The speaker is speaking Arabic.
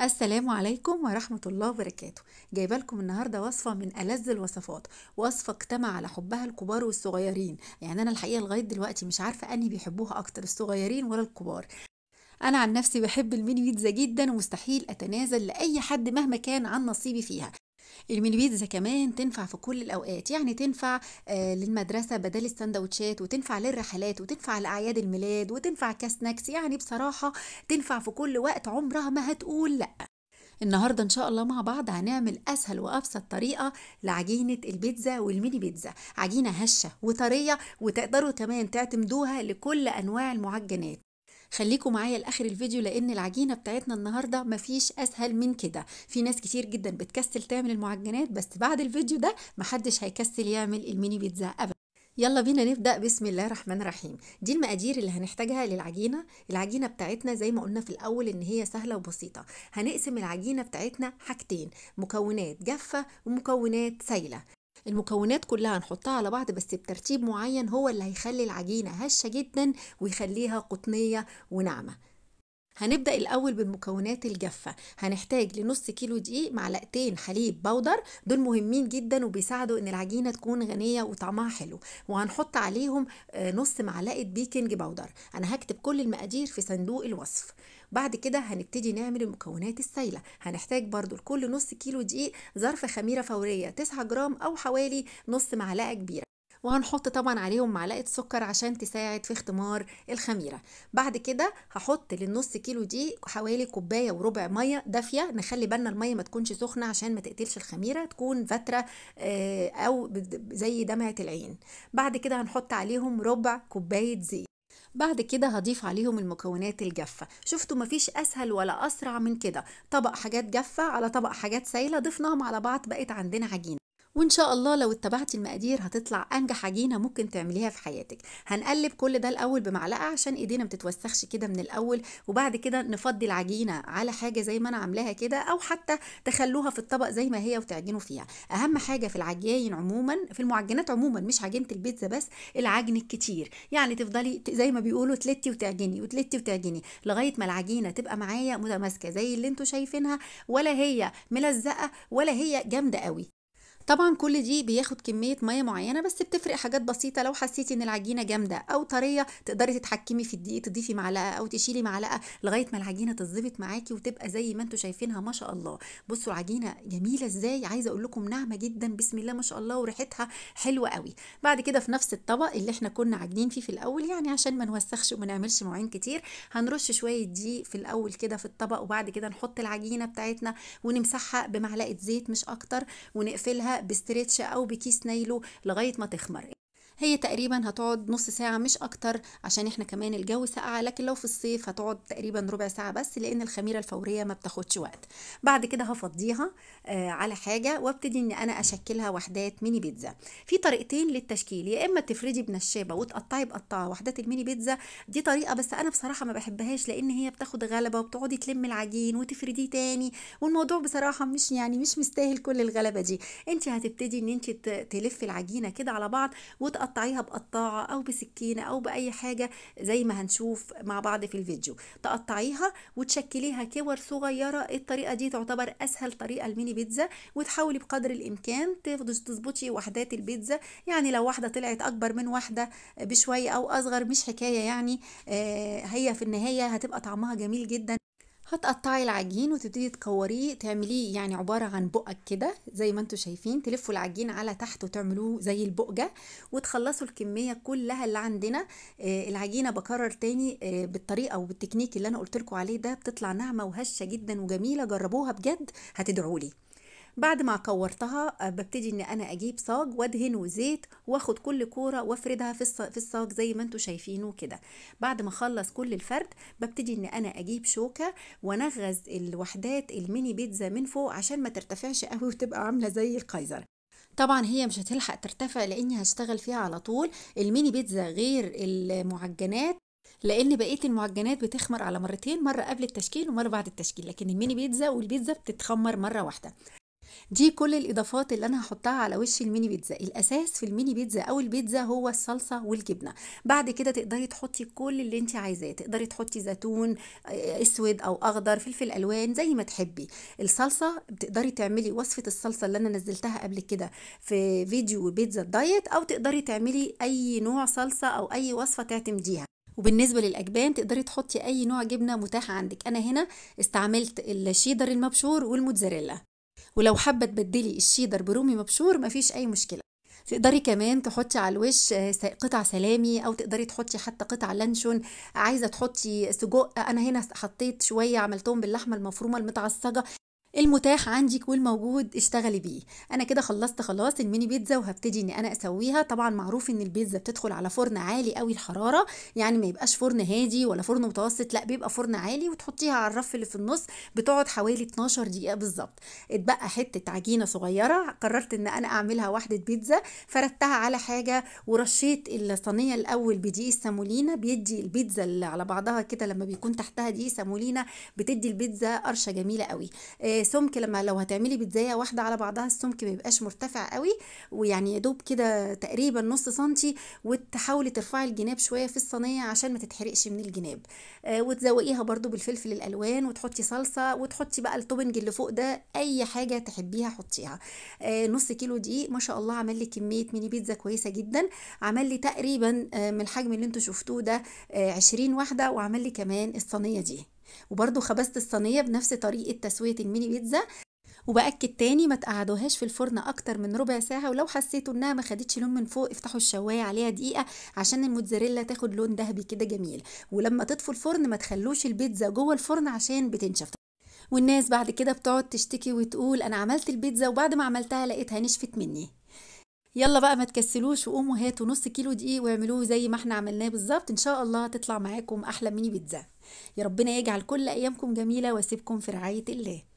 السلام عليكم ورحمة الله وبركاته جايبة لكم النهاردة وصفة من ألذ الوصفات وصفة اجتمع على حبها الكبار والصغيرين يعني أنا الحقيقة لغاية دلوقتي مش عارفة أني بيحبوها أكتر الصغيرين ولا الكبار أنا عن نفسي بحب الميني بيتزا جدا ومستحيل أتنازل لأي حد مهما كان عن نصيبي فيها بيتزا كمان تنفع في كل الأوقات يعني تنفع آه للمدرسة بدل السندوتشات وتنفع للرحلات وتنفع لأعياد الميلاد وتنفع كسناكس يعني بصراحة تنفع في كل وقت عمرها ما هتقول لأ النهاردة إن شاء الله مع بعض هنعمل أسهل وأبسط طريقة لعجينة البيتزا والميني بيتزا عجينة هشة وطرية وتقدروا كمان تعتمدوها لكل أنواع المعجنات خليكوا معايا لاخر الفيديو لان العجينه بتاعتنا النهارده مفيش اسهل من كده في ناس كتير جدا بتكسل تعمل المعجنات بس بعد الفيديو ده محدش هيكسل يعمل الميني بيتزا ابدا يلا بينا نبدا بسم الله الرحمن الرحيم دي المقادير اللي هنحتاجها للعجينه العجينه بتاعتنا زي ما قلنا في الاول ان هي سهله وبسيطه هنقسم العجينه بتاعتنا حاجتين مكونات جافه ومكونات سايله المكونات كلها هنحطها على بعض بس بترتيب معين هو اللي هيخلي العجينة هشة جدا ويخليها قطنية وناعمة هنبدأ الأول بالمكونات الجافة هنحتاج لنص كيلو دقيق معلقتين حليب بودر دول مهمين جدا وبيساعدوا ان العجينة تكون غنية وطعمها حلو وهنحط عليهم آه، نص معلقة بيكنج بودر أنا هكتب كل المقادير في صندوق الوصف بعد كده هنبتدي نعمل المكونات السايلة هنحتاج برضو لكل نص كيلو دقيق ظرف خميرة فورية 9 جرام أو حوالي نص معلقة كبيرة وهنحط طبعا عليهم معلقه سكر عشان تساعد في اختمار الخميره بعد كده هحط للنص كيلو دي حوالي كوبايه وربع ميه دافيه نخلي بالنا الميه ما تكونش سخنه عشان ما تقتلش الخميره تكون فاتره آه، او زي دمعه العين بعد كده هنحط عليهم ربع كوبايه زيت بعد كده هضيف عليهم المكونات الجافة شفتوا مفيش أسهل ولا أسرع من كده طبق حاجات جافة على طبق حاجات سايلة ضفناهم على بعض بقت عندنا عجينة وإن شاء الله لو اتبعتي المقادير هتطلع أنجح عجينة ممكن تعمليها في حياتك هنقلب كل ده الأول بمعلقة عشان إيدينا متتوسخش كده من الأول وبعد كده نفضي العجينة على حاجة زي ما أنا عاملاها كده أو حتى تخلوها في الطبق زي ما هي وتعجنوا فيها أهم حاجة في العجاين عموما في المعجنات عموما مش عجينة البيتزا بس العجن الكتير يعني تفضلي زي ما بيقولوا تلتي وتعجني وتلتي وتعجني لغاية ما العجينة تبقى معايا متماسكة زي اللي انتوا شايفينها ولا هي ملزقة ولا هي جامدة قوي طبعا كل دي بياخد كميه ميه معينه بس بتفرق حاجات بسيطه لو حسيتي ان العجينه جامده او طريه تقدري تتحكمي في الدقيق تضيفي معلقه او تشيلي معلقه لغايه ما العجينه تتظبط معاكي وتبقى زي ما انتم شايفينها ما شاء الله بصوا العجينه جميله ازاي عايزه اقول لكم ناعمه جدا بسم الله ما شاء الله وريحتها حلوه قوي بعد كده في نفس الطبق اللي احنا كنا عاجنين فيه في الاول يعني عشان ما نوسخش وما نعملش معين كتير هنرش شويه دي في الاول كده في الطبق وبعد كده نحط العجينه بتاعتنا ونمسحها بمعلقه زيت مش اكتر ونقفلها بتاعها بستريتش او بكيس نايلو لغايه ما تخمر هي تقريبا هتقعد نص ساعة مش أكتر عشان احنا كمان الجو ساقعة لكن لو في الصيف هتقعد تقريبا ربع ساعة بس لأن الخميرة الفورية ما بتاخدش وقت بعد كده هفضيها آه على حاجة وابتدي إن أنا أشكلها وحدات ميني بيتزا في طريقتين للتشكيل يا إما تفردي بنشابة وتقطعي بقطعة وحدات الميني بيتزا دي طريقة بس أنا بصراحة ما بحبهاش لأن هي بتاخد غلبة وبتقعدي تلمي العجين وتفرديه تاني والموضوع بصراحة مش يعني مش مستاهل كل الغلبة دي انت هتبتدي ان انت تلفي العجينة كده على بعض وتقطع تقطعيها بقطاعة أو بسكينة أو بأي حاجة زي ما هنشوف مع بعض في الفيديو تقطعيها وتشكليها كور صغيرة الطريقة دي تعتبر أسهل طريقة الميني بيتزا وتحاولي بقدر الإمكان تظبطي وحدات البيتزا يعني لو واحدة طلعت أكبر من واحدة بشوية أو أصغر مش حكاية يعني آه، هي في النهاية هتبقى طعمها جميل جدا هتقطعي العجين وتبتدي تكوريه تعمليه يعني عبارة عن بقك كده زي ما انتوا شايفين تلفوا العجين على تحت وتعملوه زي البقجة وتخلصوا الكمية كلها اللي عندنا آه، العجينة بكرر تاني آه، بالطريقة وبالتكنيك اللي انا قلت لكم عليه ده بتطلع ناعمة وهشة جدا وجميلة جربوها بجد هتدعولي بعد ما كورتها آه، ببتدي ان انا اجيب صاج وادهنه زيت واخد كل كوره وافردها في في الصاج زي ما انتم شايفينه كده بعد ما اخلص كل الفرد ببتدي ان انا اجيب شوكه وانغز الوحدات الميني بيتزا من فوق عشان ما ترتفعش قوي وتبقى عامله زي الكايزر طبعا هي مش هتلحق ترتفع لاني هشتغل فيها على طول الميني بيتزا غير المعجنات لان بقيه المعجنات بتخمر على مرتين مره قبل التشكيل ومره بعد التشكيل لكن الميني بيتزا والبيتزا بتتخمر مره واحده دي كل الاضافات اللي انا هحطها على وش الميني بيتزا الاساس في الميني بيتزا او البيتزا هو الصلصه والجبنه بعد كده تقدري تحطي كل اللي انت عايزاه تقدري تحطي زيتون آه، اسود او اخضر فلفل الوان زي ما تحبي الصلصه بتقدري تعملي وصفه الصلصه اللي انا نزلتها قبل كده في فيديو بيتزا الدايت او تقدري تعملي اي نوع صلصه او اي وصفه تعتمديها وبالنسبه للاجبان تقدري تحطي اي نوع جبنه متاح عندك انا هنا استعملت الشيدر المبشور والموتزاريلا ولو حابه تبدلي الشيدر برومي مبشور مفيش اي مشكله تقدري كمان تحطي على الوش آه، قطع سلامي او تقدري تحطي حتى قطع لانشون عايزه تحطي سجق انا هنا حطيت شويه عملتهم باللحمه المفرومه المتعصجه المتاح عندك والموجود اشتغلي بيه انا كده خلصت خلاص الميني بيتزا وهبتدي ان انا اسويها طبعا معروف ان البيتزا بتدخل على فرن عالي قوي الحراره يعني ما يبقاش فرن هادي ولا فرن متوسط لا بيبقى فرن عالي وتحطيها على الرف اللي في النص بتقعد حوالي 12 دقيقه بالظبط اتبقى حته عجينه صغيره قررت ان انا اعملها واحده بيتزا فردتها على حاجه ورشيت الصينيه الاول بدقيق السامولينا بيدي البيتزا اللي على بعضها كده لما بيكون تحتها دقيق سامولينا بتدي البيتزا قرشه جميله قوي آه، سمك لما لو هتعملي بيتزاية واحدة على بعضها السمك مبيبقاش مرتفع قوي ويعني يا دوب كده تقريبا نص سنتي وتحاولي ترفعي الجناب شوية في الصينية عشان ما تتحرقش من الجناب آه، وتزوقيها برضو بالفلفل الألوان وتحطي صلصة وتحطي بقى التوبنج اللي فوق ده أي حاجة تحبيها حطيها آه، نص كيلو دقيق ما شاء الله عمل لي كمية ميني بيتزا كويسة جدا عمل لي تقريبا آه، من الحجم اللي انتوا شفتوه ده عشرين واحدة وعمل لي كمان الصينية دي وبرده خبزت الصينيه بنفس طريقه تسويه الميني بيتزا وبأكد تاني ما تقعدوهاش في الفرن اكتر من ربع ساعه ولو حسيتوا انها ما خدتش لون من فوق افتحوا الشوايه عليها دقيقه عشان الموتزاريلا تاخد لون ذهبي كده جميل ولما تطفوا الفرن ما تخلوش البيتزا جوه الفرن عشان بتنشف والناس بعد كده بتقعد تشتكي وتقول انا عملت البيتزا وبعد ما عملتها لقيتها نشفت مني يلا بقى ما تكسلوش وقوموا هاتوا نص كيلو دقيق واعملوه زي ما احنا عملناه بالظبط ان شاء الله تطلع معاكم احلى ميني بيتزا يا ربنا يجعل كل ايامكم جميله واسيبكم في رعايه الله